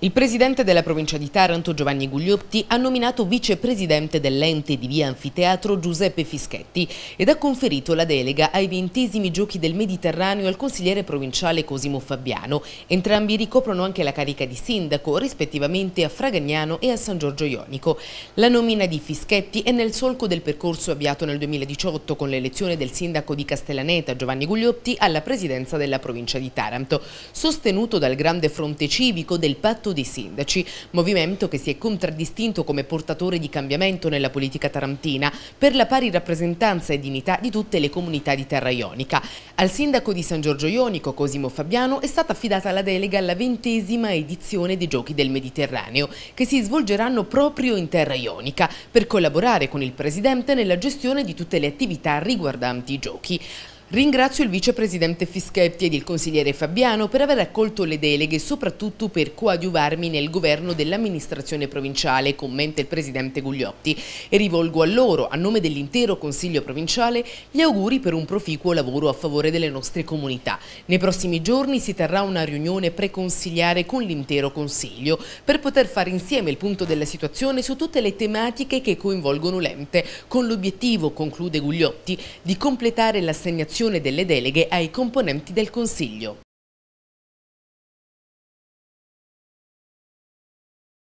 Il presidente della provincia di Taranto, Giovanni Gugliotti, ha nominato vicepresidente dell'ente di via Anfiteatro Giuseppe Fischetti ed ha conferito la delega ai ventesimi giochi del Mediterraneo al consigliere provinciale Cosimo Fabiano. Entrambi ricoprono anche la carica di sindaco, rispettivamente a Fragagnano e a San Giorgio Ionico. La nomina di Fischetti è nel solco del percorso avviato nel 2018 con l'elezione del sindaco di Castellaneta, Giovanni Gugliotti, alla presidenza della provincia di Taranto, sostenuto dal grande fronte civico del patto patto dei sindaci, movimento che si è contraddistinto come portatore di cambiamento nella politica tarantina per la pari rappresentanza e dignità di tutte le comunità di terra ionica. Al sindaco di San Giorgio Ionico, Cosimo Fabiano, è stata affidata la delega alla ventesima edizione dei Giochi del Mediterraneo, che si svolgeranno proprio in terra ionica, per collaborare con il Presidente nella gestione di tutte le attività riguardanti i giochi. Ringrazio il vicepresidente Fischetti ed il consigliere Fabiano per aver accolto le deleghe e soprattutto per coadiuvarmi nel governo dell'amministrazione provinciale, commenta il presidente Gugliotti, e rivolgo a loro, a nome dell'intero consiglio provinciale, gli auguri per un proficuo lavoro a favore delle nostre comunità. Nei prossimi giorni si terrà una riunione preconsigliare con l'intero consiglio per poter fare insieme il punto della situazione su tutte le tematiche che coinvolgono l'ente, con l'obiettivo, conclude Gugliotti, di completare l'assegnazione dell'attribuzione delle deleghe ai componenti del Consiglio.